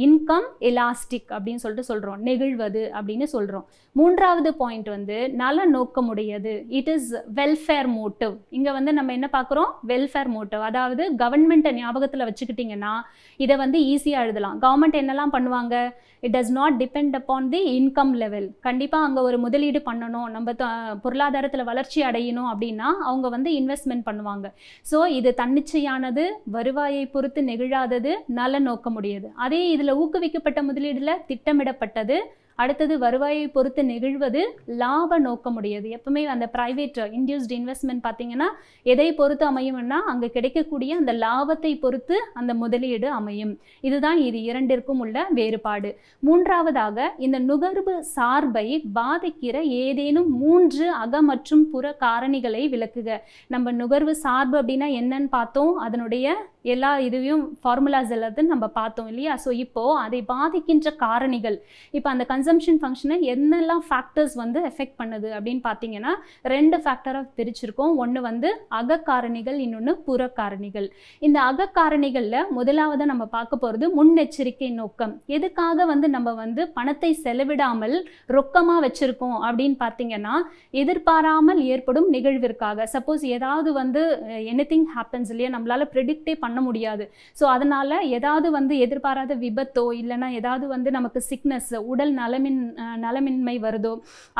இன்கம் எலாஸ்டிக் அப்படின்னு சொல்லிட்டு சொல்கிறோம் நெகிழ்வது அப்படின்னு சொல்கிறோம் மூன்றாவது பாயிண்ட் வந்து நல நோக்கமுடையது இட் இஸ் வெல்ஃபேர் மோட்டிவ் இங்கே வந்து நம்ம என்ன பார்க்குறோம் வெல்ஃபேர் மோட்டிவ் அதாவது கவர்மெண்ட்டை ஞாபகத்தில் வச்சுக்கிட்டிங்கன்னா இதை வந்து ஈஸியாக எழுதலாம் கவர்மெண்ட் என்னெல்லாம் பண்ணுவாங்க it does not depend upon the income level கண்டிப்பாக அங்கே ஒரு முதலீடு பண்ணணும் நம்ம பொருளாதாரத்தில் வளர்ச்சி அடையணும் அப்படின்னா அவங்க வந்து இன்வெஸ்ட்மெண்ட் பண்ணுவாங்க ஸோ இது தன்னிச்சையானது வருவாயை பொறுத்து நெகிழாதது நல நோக்கமுடையது அதே இதில் ஊக்குவிக்கப்பட்ட முதலீடில் திட்டமிடப்பட்டது அடுத்தது வருவாயை பொறுத்து நெகிழ்வது லாப நோக்கமுடையது எப்பவுமே அந்த ப்ரைவேட் இன்டியூஸ்ட் இன்வெஸ்ட்மெண்ட் பார்த்தீங்கன்னா எதை பொறுத்து அமையும்னா அங்கே கிடைக்கக்கூடிய அந்த லாபத்தை பொறுத்து அந்த முதலீடு அமையும் இதுதான் இது இரண்டிற்கும் உள்ள வேறுபாடு மூன்றாவதாக இந்த நுகர்வு சார்பை பாதிக்கிற ஏதேனும் மூன்று அக மற்றும் புற காரணிகளை விளக்குக நம்ம நுகர்வு சார்பு அப்படின்னா என்னன்னு பார்த்தோம் அதனுடைய எல்லா இதுவையும் ஃபார்முலாஸ் எல்லாத்தையும் நம்ம பார்த்தோம் இல்லையா ஸோ இப்போது அதை பாதிக்கின்ற காரணிகள் இப்போ அந்த கன்சம்ஷன் ஃபங்க்ஷனை என்னெல்லாம் ஃபேக்டர்ஸ் வந்து எஃபெக்ட் பண்ணுது அப்படின்னு பார்த்தீங்கன்னா ரெண்டு ஃபேக்டராக பிரிச்சிருக்கோம் ஒன்று வந்து அகக்காரணிகள் இன்னொன்று புறக்காரணிகள் இந்த அகக்காரணிகளில் முதலாவது நம்ம பார்க்க போகிறது முன்னெச்சரிக்கை நோக்கம் எதுக்காக வந்து நம்ம வந்து பணத்தை செலவிடாமல் ரொக்கமாக வச்சுருக்கோம் அப்படின்னு பார்த்தீங்கன்னா எதிர்பாராமல் ஏற்படும் நிகழ்விற்காக சப்போஸ் ஏதாவது வந்து எனி திங் ஹேப்பன்ஸ் இல்லையா நம்மளால் ப்ரெடிக்டே பண்ண முடியாது ஸோ அதனால் ஏதாவது வந்து எதிர்பாராத விபத்தோ இல்லைனா ஏதாவது வந்து நமக்கு சிக்னஸ் உடல் நல நலமின் நலமின்மை வருதோ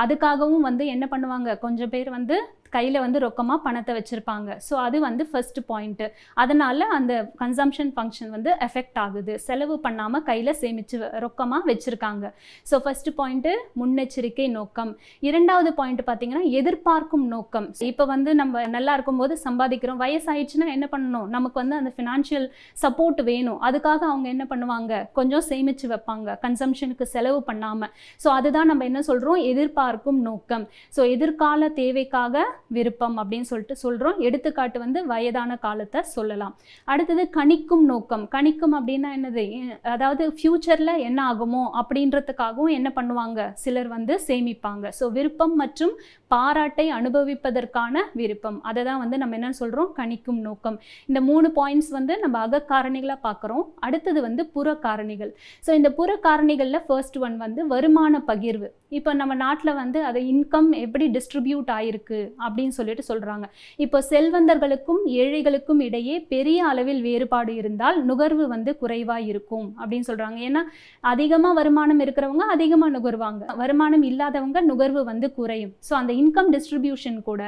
அதுக்காகவும் வந்து என்ன பண்ணுவாங்க கொஞ்சம் பேர் வந்து கையில் வந்து ரொக்கமாக பணத்தை வச்சுருப்பாங்க ஸோ அது வந்து ஃபர்ஸ்ட் பாயிண்ட்டு அதனால் அந்த கன்சம்ஷன் ஃபங்க்ஷன் வந்து எஃபெக்ட் ஆகுது செலவு பண்ணாமல் கையில் சேமித்து ரொக்கமாக வச்சுருக்காங்க ஸோ ஃபஸ்ட்டு பாயிண்ட்டு முன்னெச்சரிக்கை நோக்கம் இரண்டாவது பாயிண்ட் பார்த்தீங்கன்னா எதிர்பார்க்கும் நோக்கம் இப்போ வந்து நம்ம நல்லா இருக்கும்போது சம்பாதிக்கிறோம் வயசாயிடுச்சுன்னா என்ன பண்ணணும் நமக்கு வந்து அந்த ஃபினான்ஷியல் சப்போர்ட் வேணும் அதுக்காக அவங்க என்ன பண்ணுவாங்க கொஞ்சம் சேமித்து வைப்பாங்க கன்சம்ஷனுக்கு செலவு பண்ணாமல் ஸோ அதுதான் நம்ம என்ன சொல்கிறோம் எதிர்பார்க்கும் நோக்கம் ஸோ எதிர்கால தேவைக்காக விருப்பம் அப்படின்னு சொல்லிட்டு சொல்கிறோம் எடுத்துக்காட்டு வந்து வயதான காலத்தை சொல்லலாம் அடுத்தது கணிக்கும் நோக்கம் கணிக்கும் அப்படின்னா என்னது அதாவது ஃப்யூச்சரில் என்ன ஆகுமோ அப்படின்றதுக்காகவும் என்ன பண்ணுவாங்க சிலர் வந்து சேமிப்பாங்க ஸோ விருப்பம் மற்றும் பாராட்டை அனுபவிப்பதற்கான விருப்பம் அதை தான் வந்து நம்ம என்ன சொல்கிறோம் கணிக்கும் நோக்கம் இந்த மூணு பாயிண்ட்ஸ் வந்து நம்ம அகக்காரணிகளாக பார்க்குறோம் அடுத்தது வந்து புற காரணிகள் ஸோ இந்த புற காரணிகளில் ஃபர்ஸ்ட் ஒன் வந்து வருமான பகிர்வு இப்போ நம்ம நாட்டில் வந்து அதை இன்கம் எப்படி டிஸ்ட்ரிபியூட் ஆயிருக்கு அப்படின்னு சொல்லிட்டு சொல்கிறாங்க இப்போ செல்வந்தர்களுக்கும் ஏழைகளுக்கும் இடையே பெரிய அளவில் வேறுபாடு இருந்தால் நுகர்வு வந்து குறைவாக இருக்கும் அப்படின்னு சொல்கிறாங்க ஏன்னா அதிகமாக வருமானம் இருக்கிறவங்க அதிகமாக நுகர்வாங்க வருமானம் இல்லாதவங்க நுகர்வு வந்து குறையும் ஸோ அந்த இன்கம் டிஸ்ட்ரிபியூஷன் கூட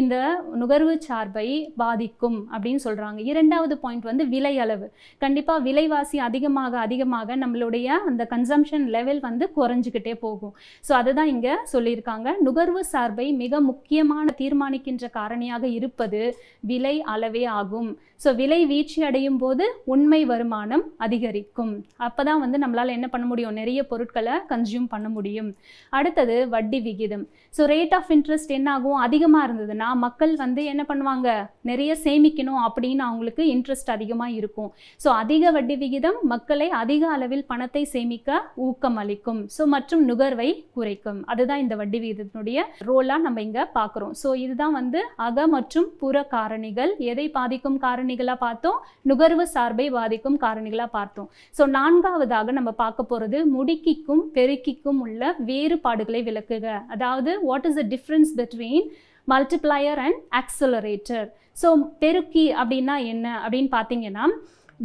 இந்த நுகர்வு சார்பை பாதிக்கும் அப்படின்னு சொல்கிறாங்க இரண்டாவது பாயிண்ட் வந்து விலை அளவு கண்டிப்பாக விலைவாசி அதிகமாக அதிகமாக நம்மளுடைய அந்த கன்சம்ஷன் லெவல் வந்து குறைஞ்சிக்கிட்டே போகும் ஸோ அதுதான் இங்கே சொல்லியிருக்காங்க நுகர்வு சார்பை மிக முக்கியமான தீர்மானிக்கின்ற காரணியாக இருப்பது விலை அளவே ஆகும் ஸோ விலை வீழ்ச்சி அடையும் போது உண்மை வருமானம் அதிகரிக்கும் அப்போ தான் வந்து நம்மளால் என்ன பண்ண முடியும் நிறைய பொருட்களை கன்சியூம் பண்ண முடியும் அடுத்தது வட்டி விகிதம் ஸோ ரேட் ஆஃப் இன்ட்ரெஸ்ட் என்ன ஆகும் அதிகமாக இருந்ததுன்னா மக்கள் வந்து என்ன பண்ணுவாங்க நிறைய சேமிக்கணும் அப்படின்னு அவங்களுக்கு இன்ட்ரெஸ்ட் அதிகமாக இருக்கும் ஸோ அதிக வட்டி விகிதம் மக்களை அதிக அளவில் பணத்தை சேமிக்க ஊக்கம் அளிக்கும் ஸோ மற்றும் நுகர்வை குறைக்கும் அதுதான் இந்த வட்டி விகிதத்தினுடைய ரோலாக நம்ம இங்கே பார்க்குறோம் ஸோ இதுதான் வந்து அக மற்றும் புற காரணிகள் எதை பாதிக்கும் காரணிகளாக பார்த்தோம் நுகர்வு சார்பை பாதிக்கும் காரணிகளாக பார்த்தோம் ஸோ நான்காவதாக நம்ம பார்க்க போகிறது முடுக்கிக்கும் பெருக்கிக்கும் உள்ள வேறுபாடுகளை விளக்குக அதாவது what is the difference between multiplier and accelerator so பெருக்கி அப்படின்னா என்ன அப்படின்னு பார்த்தீங்கன்னா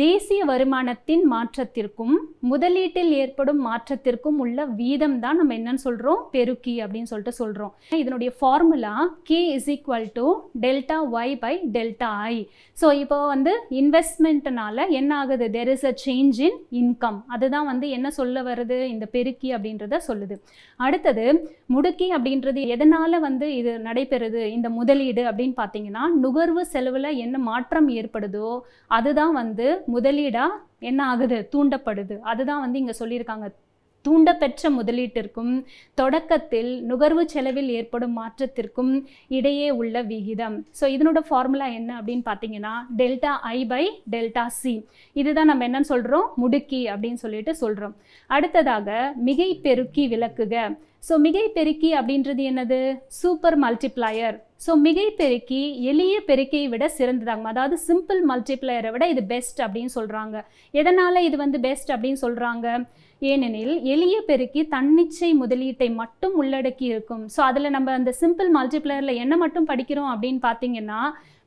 தேசிய வருமானத்தின் மாற்றத்திற்கும் முதலீட்டில் ஏற்படும் மாற்றத்திற்கும் உள்ள வீதம் தான் நம்ம என்னன்னு சொல்கிறோம் பெருக்கி அப்படின்னு சொல்லிட்டு சொல்கிறோம் இதனுடைய formula K is equal to delta Y by delta I so இப்போ வந்து இன்வெஸ்ட்மெண்ட்னால என்ன ஆகுது there is a change in income அதுதான் வந்து என்ன சொல்ல வருது இந்த பெருக்கி அப்படின்றத சொல்லுது அடுத்தது முடுக்கி அப்படின்றது எதனால் வந்து இது நடைபெறுது இந்த முதலீடு அப்படின்னு பார்த்தீங்கன்னா நுகர்வு செலவில் என்ன மாற்றம் ஏற்படுதோ அதுதான் வந்து முதலீடாக என்ன ஆகுது தூண்டப்படுது அதுதான் வந்து இங்கே சொல்லியிருக்காங்க தூண்டப்பெற்ற முதலீட்டிற்கும் தொடக்கத்தில் நுகர்வு செலவில் ஏற்படும் மாற்றத்திற்கும் இடையே உள்ள விகிதம் ஸோ இதனோட ஃபார்முலா என்ன அப்படின்னு பார்த்தீங்கன்னா delta I by delta C இதுதான் நம்ம என்னன்னு சொல்கிறோம் முடுக்கி அப்படின்னு சொல்லிட்டு சொல்கிறோம் அடுத்ததாக மிகை பெருக்கி விளக்குக ஸோ மிகை பெருக்கி அப்படின்றது என்னது சூப்பர் மல்டிப்ளையர் ஸோ மிகை பெருக்கி எளிய பெருக்கியை விட சிறந்ததாங்க அதாவது சிம்பிள் மல்டிப்ளையரை விட இது பெஸ்ட் அப்படின்னு சொல்கிறாங்க எதனால் இது வந்து பெஸ்ட் அப்படின்னு சொல்கிறாங்க ஏனெனில் எளிய பெருக்கி தன்னிச்சை முதலீட்டை மட்டும் உள்ளடக்கி இருக்கும் ஸோ அதில் நம்ம அந்த சிம்பிள் மல்டிப்ளரில் என்ன மட்டும் படிக்கிறோம் அப்படின்னு பார்த்தீங்கன்னா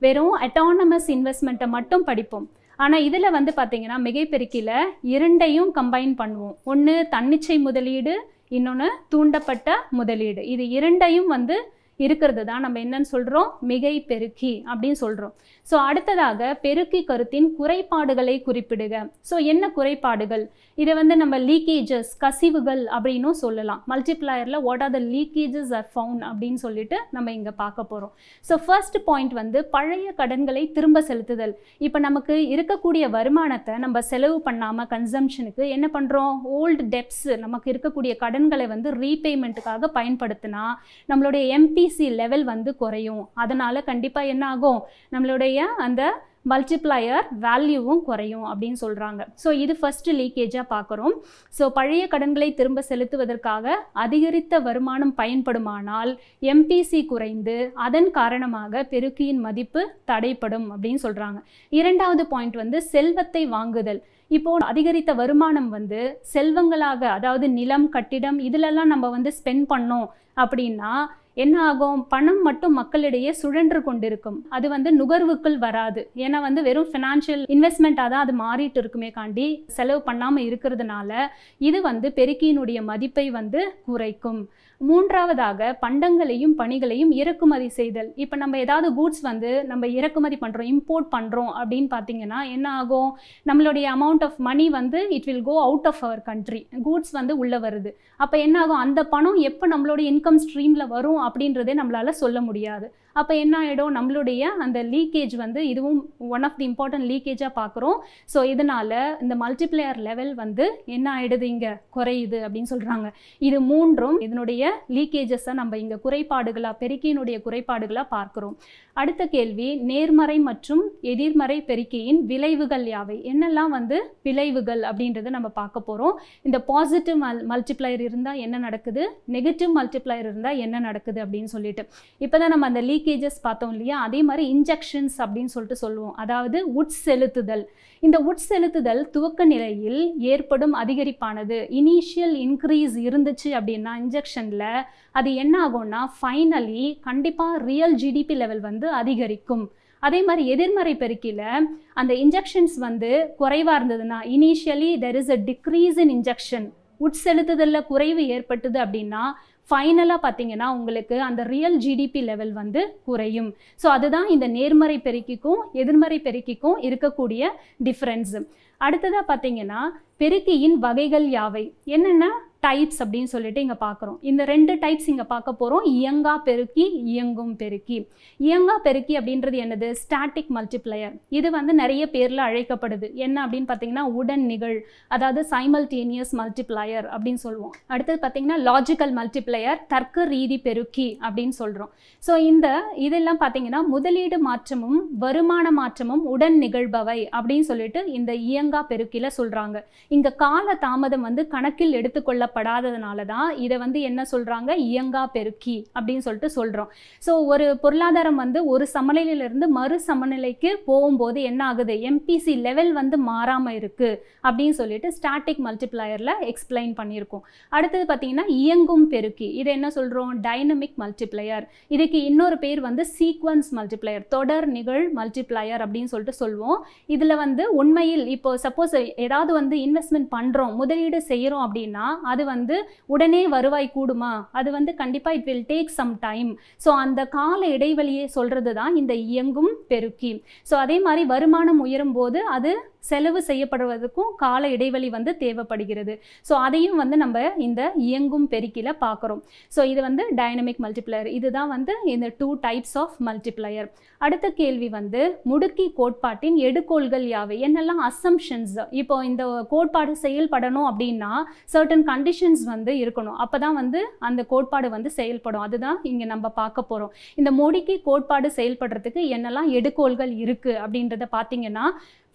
வெறும் அட்டானமஸ் இன்வெஸ்ட்மெண்ட்டை மட்டும் படிப்போம் ஆனால் இதில் வந்து பார்த்தீங்கன்னா மிகைப்பெருக்கியில் இரண்டையும் கம்பைன் பண்ணுவோம் ஒன்று தன்னிச்சை முதலீடு இன்னொன்று தூண்டப்பட்ட முதலீடு இது இரண்டையும் வந்து இருக்கிறது தான் நம்ம என்னன்னு சொல்கிறோம் மிகை பெருக்கி அப்படின்னு சொல்கிறோம் ஸோ அடுத்ததாக பெருக்கி கருத்தின் குறைபாடுகளை குறிப்பிடுக ஸோ என்ன குறைபாடுகள் இதை வந்து நம்ம லீக்கேஜஸ் கசிவுகள் அப்படின்னும் சொல்லலாம் மல்டிப்ளாயரில் what are the leakages are found அப்படின்னு சொல்லிட்டு நம்ம இங்கே பார்க்க போகிறோம் ஸோ ஃபர்ஸ்ட் பாயிண்ட் வந்து பழைய கடன்களை திரும்ப செலுத்துதல் இப்போ நமக்கு இருக்கக்கூடிய வருமானத்தை நம்ம செலவு பண்ணாமல் கன்சம்ஷனுக்கு என்ன பண்ணுறோம் ஓல்டு டெப்ஸ் நமக்கு இருக்கக்கூடிய கடன்களை வந்து ரீபேமெண்ட்டுக்காக பயன்படுத்தினா நம்மளுடைய எம்பிசி லெவல் வந்து குறையும் அதனால் கண்டிப்பாக என்ன ஆகும் நம்மளுடைய அதனுடைய அந்த மல்டிப்ளையர் வேல்யூவும் குறையும் அப்படின்னு சொல்கிறாங்க ஸோ இது ஃபஸ்ட்டு லீக்கேஜாக பார்க்குறோம் ஸோ பழைய கடன்களை திரும்ப செலுத்துவதற்காக அதிகரித்த வருமானம் பயன்படுமானால் எம்பிசி குறைந்து அதன் காரணமாக பெருக்கியின் மதிப்பு தடைப்படும் அப்படின்னு சொல்கிறாங்க இரண்டாவது பாயிண்ட் வந்து செல்வத்தை வாங்குதல் இப்போ அதிகரித்த வருமானம் வந்து செல்வங்களாக அதாவது நிலம் கட்டிடம் இதிலெல்லாம் நம்ம வந்து ஸ்பெண்ட் பண்ணோம் அப்படின்னா என்ன ஆகும் பணம் மட்டும் மக்களிடையே சுழன்று கொண்டிருக்கும் அது வந்து நுகர்வுக்குள் வராது ஏன்னா வந்து வெறும் ஃபினான்ஷியல் இன்வெஸ்ட்மெண்ட்டாக தான் அது மாறிட்டு இருக்குமே காண்டி செலவு பண்ணாமல் இருக்கிறதுனால இது வந்து பெருக்கியினுடைய மதிப்பை வந்து குறைக்கும் மூன்றாவதாக பண்டங்களையும் பணிகளையும் இறக்குமதி செய்தல் இப்போ நம்ம ஏதாவது கூட்ஸ் வந்து நம்ம இறக்குமதி பண்ணுறோம் இம்போர்ட் பண்ணுறோம் அப்படின்னு பார்த்தீங்கன்னா என்ன ஆகும் நம்மளுடைய அமௌண்ட் ஆஃப் மணி வந்து it will go out of our country goods வந்து உள்ளே வருது அப்போ என்ன ஆகும் அந்த பணம் எப்போ நம்மளுடைய இன்கம் ஸ்ட்ரீமில் வரும் அப்படின்றதே நம்மளால் சொல்ல முடியாது அப்போ என்ன ஆகிடும் நம்மளுடைய அந்த லீக்கேஜ் வந்து இதுவும் ஒன் ஆஃப் தி இம்பார்ட்டன்ட் லீக்கேஜாக பார்க்குறோம் ஸோ இதனால் இந்த மல்டிப்ளேயர் லெவல் வந்து என்ன ஆகிடுது இங்கே குறையுது அப்படின்னு சொல்கிறாங்க இது மூன்றும் இதனுடைய லீக்கேஜஸை நம்ம இங்கே குறைபாடுகளாக பெருக்கியினுடைய குறைபாடுகளாக பார்க்குறோம் அடுத்த கேள்வி நேர்மறை மற்றும் எதிர்மறை பெருக்கியின் விளைவுகள் யாவை என்னெல்லாம் வந்து விளைவுகள் அப்படின்றத நம்ம பார்க்க போகிறோம் இந்த பாசிட்டிவ் மல் மல்டிப்ளையர் இருந்தால் என்ன நடக்குது நெகட்டிவ் மல்டிப்ளையர் இருந்தால் என்ன நடக்குது அப்படின்னு சொல்லிட்டு இப்போ தான் நம்ம அந்த லீக்கேஜஸ் பார்த்தோம் இல்லையா அதே மாதிரி இன்ஜெக்ஷன்ஸ் அப்படின்னு சொல்லிட்டு சொல்லுவோம் அதாவது உட் செலுத்துதல் இந்த உட் செலுத்துதல் துவக்க நிலையில் ஏற்படும் அதிகரிப்பானது இனிஷியல் இன்க்ரீஸ் இருந்துச்சு அப்படின்னா இன்ஜெக்ஷனில் அது என்ன ஆகும்னா ஃபைனலி கண்டிப்பாக ரியல் ஜிடிபி லெவல் வந்து வந்து அதிகரிக்கும் அதே மாதிரி எதிர்மறை பெருக்கியில் அந்த இன்ஜெக்ஷன்ஸ் வந்து குறைவாக இருந்ததுன்னா initially there is a decrease in injection உட்செலுத்துதலில் குறைவு ஏற்பட்டது அப்படின்னா ஃபைனலாக பார்த்தீங்கன்னா உங்களுக்கு அந்த ரியல் ஜிடிபி லெவல் வந்து குறையும் ஸோ அதுதான் இந்த நேர்மறை பெருக்கிக்கும் எதிர்மறை பெருக்கிக்கும் இருக்கக்கூடிய டிஃப்ரென்ஸு அடுத்ததாக பார்த்தீங்கன்னா பெருக்கியின் வகைகள் யாவை என்னென்னா டைப்ஸ் அப்படின்னு சொல்லிட்டு இங்கே பார்க்குறோம் இந்த ரெண்டு டைப்ஸ் இங்கே பார்க்க போகிறோம் இயங்கா பெருக்கி இயங்கும் பெருக்கி இயங்கா பெருக்கி அப்படின்றது என்னது ஸ்டாட்டிக் மல்டிப்ளையர் இது வந்து நிறைய பேரில் அழைக்கப்படுது என்ன அப்படின்னு பார்த்தீங்கன்னா உடன் நிகழ் அதாவது சைமல்டேனியஸ் மல்டிப்ளையர் அப்படின்னு சொல்லுவோம் அடுத்தது பார்த்தீங்கன்னா லாஜிக்கல் மல்டிப்ளையர் தர்க்க ரீதி பெருக்கி அப்படின்னு சொல்கிறோம் ஸோ இந்த இதெல்லாம் பார்த்தீங்கன்னா முதலீடு மாற்றமும் வருமான மாற்றமும் உடன் நிகழ்பவை அப்படின்னு சொல்லிட்டு இந்த இயங்கா பெருக்கியில் சொல்கிறாங்க இங்கே கால தாமதம் வந்து கணக்கில் எடுத்துக்கொள்ள கொடுக்கப்படாததுனால தான் இதை வந்து என்ன சொல்கிறாங்க இயங்கா பெருக்கி அப்படின்னு சொல்லிட்டு சொல்கிறோம் ஸோ ஒரு பொருளாதாரம் வந்து ஒரு சமநிலையிலிருந்து மறு சமநிலைக்கு போகும்போது என்ன ஆகுது எம்பிசி லெவல் வந்து மாறாமல் இருக்குது அப்படின்னு சொல்லிட்டு ஸ்டாட்டிக் மல்டிப்ளையரில் எக்ஸ்பிளைன் பண்ணியிருக்கோம் அடுத்தது பார்த்தீங்கன்னா இயங்கும் பெருக்கி இதை என்ன சொல்கிறோம் டைனமிக் மல்டிப்ளையர் இதுக்கு இன்னொரு பேர் வந்து சீக்வன்ஸ் மல்டிப்ளையர் தொடர் நிகழ் மல்டிப்ளையர் அப்படின்னு சொல்லிட்டு சொல்லுவோம் இதில் வந்து உண்மையில் இப்போ சப்போஸ் ஏதாவது வந்து இன்வெஸ்ட்மெண்ட் பண்ணுறோம் முதலீடு செய்கிறோம் அப்படின்னா அது வந்து உடனே வருவாய் கூடுமா அது வந்து கண்டிப்பாக it will take some time so அந்த கால இடைவெளியை சொல்கிறது தான் இந்த இயங்கும் பெருக்கி ஸோ அதே மாதிரி வருமானம் உயரும் போது அது செலவு செய்யப்படுவதற்கும் கால இடைவெளி வந்து தேவைப்படுகிறது ஸோ அதையும் வந்து நம்ம இந்த இயங்கும் பெருக்கியில் பார்க்குறோம் ஸோ இது வந்து டைனமிக் மல்டிப்ளையர் இதுதான் வந்து இந்த டூ டைப்ஸ் ஆஃப் மல்டிப்ளையர் அடுத்த கேள்வி வந்து முடுக்கி கோட்பாட்டின் எடுக்கோள்கள் யாவை என்னெல்லாம் அசம்ஷன்ஸ் இப்போ இந்த கோட்பாடு செயல்படணும் அப்படின்னா சர்டன் கண்டிஷன்ஸ் வந்து இருக்கணும் அப்போ தான் வந்து அந்த கோட்பாடு வந்து செயல்படும் அதுதான் இங்கே நம்ம பார்க்க போகிறோம் இந்த முடுக்கி கோட்பாடு செயல்படுறதுக்கு என்னெல்லாம் எடுக்கோள்கள் இருக்குது அப்படின்றத பார்த்தீங்கன்னா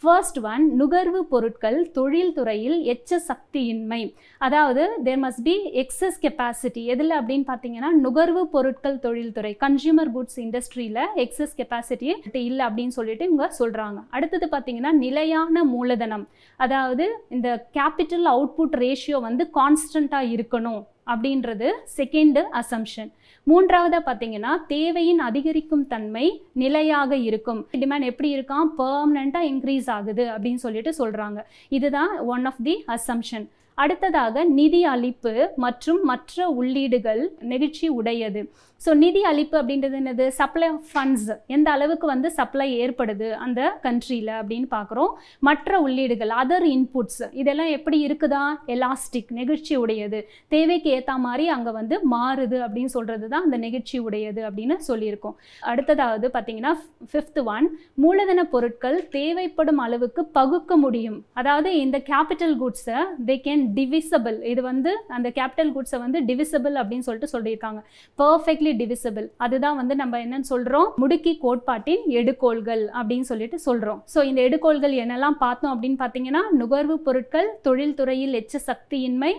ஃபர்ஸ்ட் ஒன் நுகர்வு பொருட்கள் தொழில்துறையில் எச்ச சக்தியின்மை அதாவது there must be excess capacity எதில் அப்படின்னு பார்த்தீங்கன்னா நுகர்வு பொருட்கள் தொழில்துறை கன்சியூமர் குட்ஸ் இண்டஸ்ட்ரியில் எக்ஸஸ் கெப்பாசிட்டி இல்லை அப்படின்னு சொல்லிட்டு இவங்க சொல்கிறாங்க அடுத்தது பார்த்தீங்கன்னா நிலையான மூலதனம் அதாவது இந்த கேபிட்டல் அவுட்புட் ரேஷியோ வந்து கான்ஸ்டண்ட்டாக இருக்கணும் அப்படின்றது செகண்டு அசம்ஷன் மூன்றாவதாக பார்த்தீங்கன்னா தேவையின் அதிகரிக்கும் தன்மை நிலையாக இருக்கும் டிமாண்ட் எப்படி இருக்கான் பெர்மனண்ட்டாக இன்க்ரீஸ் ஆகுது அப்படின்னு சொல்லிட்டு சொல்கிறாங்க இதுதான் ஒன் ஆஃப் தி அசம்ஷன் அடுத்ததாக நிதி அளிப்பு மற்றும் மற்ற உள்ளீடுகள் நெகிழ்ச்சி உடையது ஸோ நிதி அளிப்பு அப்படின்றது என்னது சப்ளை ஆஃப் ஃபண்ட்ஸ் எந்த அளவுக்கு வந்து சப்ளை ஏற்படுது அந்த கண்ட்ரியில் அப்படின்னு பார்க்குறோம் மற்ற உள்ளீடுகள் அதர் இன்புட்ஸ் இதெல்லாம் எப்படி இருக்குதா எலாஸ்டிக் நெகிழ்ச்சி உடையது தேவைக்கு ஏற்ற மாதிரி அங்கே வந்து மாறுது அப்படின்னு சொல்கிறது தான் அந்த நெகிழ்ச்சி உடையது அப்படின்னு சொல்லியிருக்கோம் அடுத்ததாவது பார்த்தீங்கன்னா ஃபிஃப்த் ஒன் மூலதன பொருட்கள் தேவைப்படும் அளவுக்கு பகுக்க முடியும் அதாவது இந்த கேபிட்டல் குட்ஸை தே கேன் டிவிசபிள் இது வந்து அந்த கேபிட்டல் குட்ஸை வந்து டிவிசபிள் அப்படின்னு சொல்லிட்டு சொல்லியிருக்காங்க பர்ஃபெக்ட்லி டிவிசபிள் அதுதான் வந்து நம்ம என்னன்னு சொல்றோம் முடுக்கி கோட்பாட்டின் எடுக்கோள்கள் அப்படின்னு சொல்லிட்டு சொல்றோம் ஸோ இந்த எடுக்கோள்கள் என்னெல்லாம் பார்த்தோம் அப்படின்னு பார்த்தீங்கன்னா நுகர்வு பொருட்கள் தொழில்துறையில் எச்ச சக்தியின்மை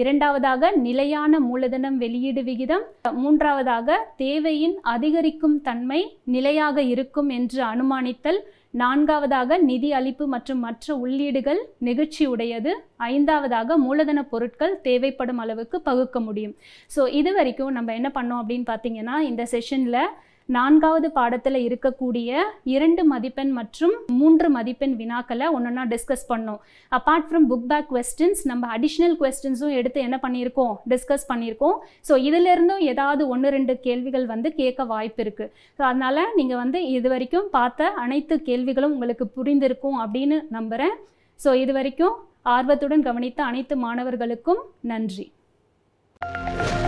இரண்டாவதாக நிலையான மூலதனம் வெளியீடு விகிதம் மூன்றாவதாக தேவையின் அதிகரிக்கும் தன்மை நிலையாக இருக்கும் என்று அனுமானித்தல் நான்காவதாக நிதி அளிப்பு மற்றும் மற்ற உள்ளீடுகள் நெகிழ்ச்சி உடையது ஐந்தாவதாக மூலதன பொருட்கள் தேவைப்படும் அளவுக்கு பகுக்க முடியும் ஸோ இது வரைக்கும் நம்ம என்ன பண்ணோம் அப்படின்னு பார்த்தீங்கன்னா இந்த செஷனில் நான்காவது பாடத்தில் இருக்கக்கூடிய இரண்டு மதிப்பெண் மற்றும் மூன்று மதிப்பெண் வினாக்களை ஒன்றா டிஸ்கஸ் பண்ணோம் apart from book back questions நம்ம அடிஷ்னல் கொஸ்டின்ஸும் எடுத்து என்ன பண்ணியிருக்கோம் டிஸ்கஸ் பண்ணியிருக்கோம் ஸோ இதிலிருந்தும் ஏதாவது ஒன்று ரெண்டு கேள்விகள் வந்து கேட்க வாய்ப்பு இருக்குது ஸோ அதனால் நீங்கள் வந்து இது வரைக்கும் பார்த்த அனைத்து கேள்விகளும் உங்களுக்கு புரிந்திருக்கும் அப்படின்னு நம்புகிறேன் ஸோ இது வரைக்கும் ஆர்வத்துடன் கவனித்த அனைத்து மாணவர்களுக்கும் நன்றி